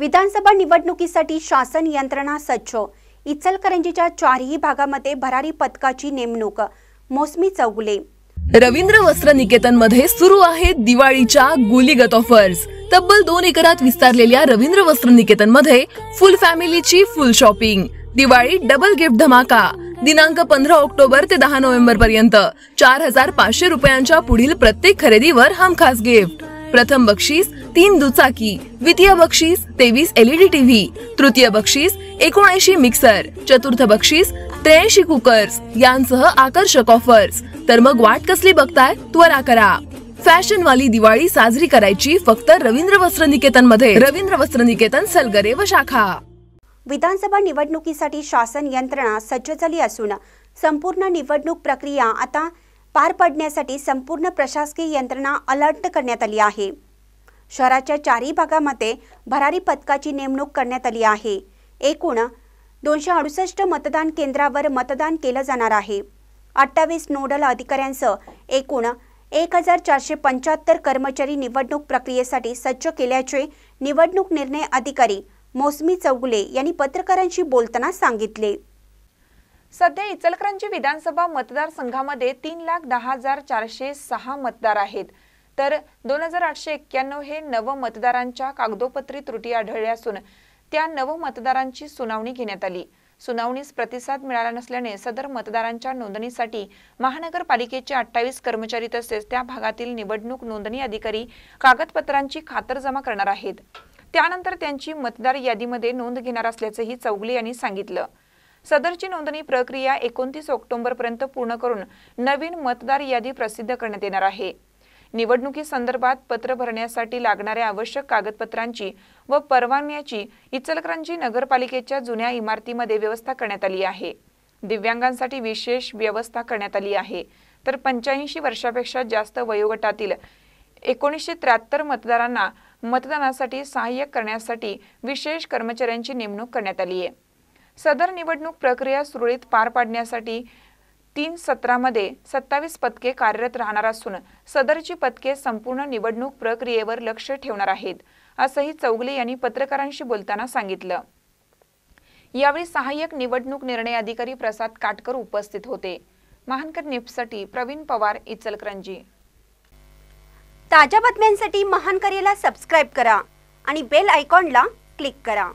विधानसभा निवडणुकीसाठी शासन यंत्रणा सज्ज इचलकरंजीच्या चारही भागामध्ये भरारी पथकाची नेमणूक मोसमी चौगुले रवींद्र वस्त्र निकेतन मध्ये सुरू आहेत दिवाळीच्या गुलीगत ऑफर्स तब्बल दोन एकरात विस्तारलेल्या रवींद्र वस्त्र निकेतन मध्ये फुल फॅमिलीची full shopping Diwali double gift धमाका दिनांक पंधरा ऑक्टोबर ते दहा नोव्हेंबर पर्यंत चार हजार पाचशे रुपयांच्या पुढील प्रत्येक खरेदीवर हमखास गिफ्ट प्रथम बक्षीस तीन दुचाकी द्वितीय बक्षीस तेवीस एलईडी टीव्ही e तृतीय बक्षीस एकोणऐंशी मिक्सर चतुर्थ बक्षीस त्र्याऐंशी कुकर्स यांसह आकर्षक ऑफर्स तर मग वाट कसली बघताय त्वरा करा फॅशन वाली दिवाळी साजरी करायची फक्त रवींद्र वस्त्र निकेतन मध्ये रवींद्र वस्त्र निकेतन सलगरे व शाखा विधानसभा निवडणुकीसाठी शासन यंत्रणा सज्ज झाली असून संपूर्ण निवडणूक प्रक्रिया आता पार पडण्यासाठी संपूर्ण प्रशासकीय यंत्रणा अलर्ट करण्यात आली आहे शहराच्या चारही भागामध्ये भरारी पथकाची नेमणूक करण्यात आली आहे एकूण दोनशे अडुसष्ट मतदान केंद्रावर मतदान केलं जाणार आहे अठ्ठावीस नोडल अधिकाऱ्यांसह एकूण एक हजार चारशे पंच्याहत्तर कर्मचारी निवडणूक प्रक्रियेसाठी सज्ज केल्याचे निवडणूक निर्णय अधिकारी मोसमी चौगुले यांनी पत्रकारांशी बोलताना सांगितले सध्या इचलकरंजी विधानसभा मतदारसंघामध्ये तीन लाख दहा हजार चारशे सहा मतदार आहेत तर दोन हजार आठशे एक्क्याण्णव हे नव मतदारांच्या कागदोपत्री त्रुटी आढळल्या असून त्या नव मतदारांची सुनावणी घेण्यात आली सुनावणीस प्रतिसाद मिळाला नसल्याने सदर मतदारांच्या नोंदणीसाठी महानगरपालिकेचे अठ्ठावीस कर्मचारी तसेच त्या भागातील निवडणूक नोंदणी अधिकारी कागदपत्रांची खातरजमा करणार आहेत त्यानंतर त्यांची मतदार यादीमध्ये नोंद घेणार असल्याचंही चौगले यांनी सांगितलं सदरची नोंदणी प्रक्रिया एकोणतीस ऑक्टोबरपर्यंत पूर्ण करून नवीन मतदार यादी प्रसिद्ध करण्यात येणार आहे निवडणुकी संदर्भात पत्र भरण्यासाठी लागणाऱ्या आवश्यक कागदपत्रांची व परवान्याची इचलकरंजी नगरपालिकेच्या जुन्या इमारतीमध्ये व्यवस्था करण्यात आली आहे दिव्यांगांसाठी विशेष व्यवस्था करण्यात आली आहे तर पंच्याऐंशी वर्षापेक्षा जास्त वयोगटातील एकोणीसशे त्र्याहत्तर मतदारांना मतदानासाठी सहाय्य करण्यासाठी विशेष कर्मचाऱ्यांची नेमणूक करण्यात आली आहे सदर निवडणूक प्रक्रिया सुरळीत पार पाडण्यासाठी तीन सत्रामध्ये सत्तावीस पदके कार्यरत राहणार असून सदरची पदके संपूर्ण निवडणूक प्रक्रियेवर लक्ष ठेवणार आहेत असंही चौगले यांनी पत्रकारांशी बोलताना सांगितलं यावेळी सहाय्यक निवडणूक निर्णय अधिकारी प्रसाद काटकर उपस्थित होते महानकर निपसाठी प्रवीण पवार इचलकरंजी ताज्या बातम्यांसाठी महानकरेला सबस्क्राईब करा आणि बेल आयकॉनला क्लिक करा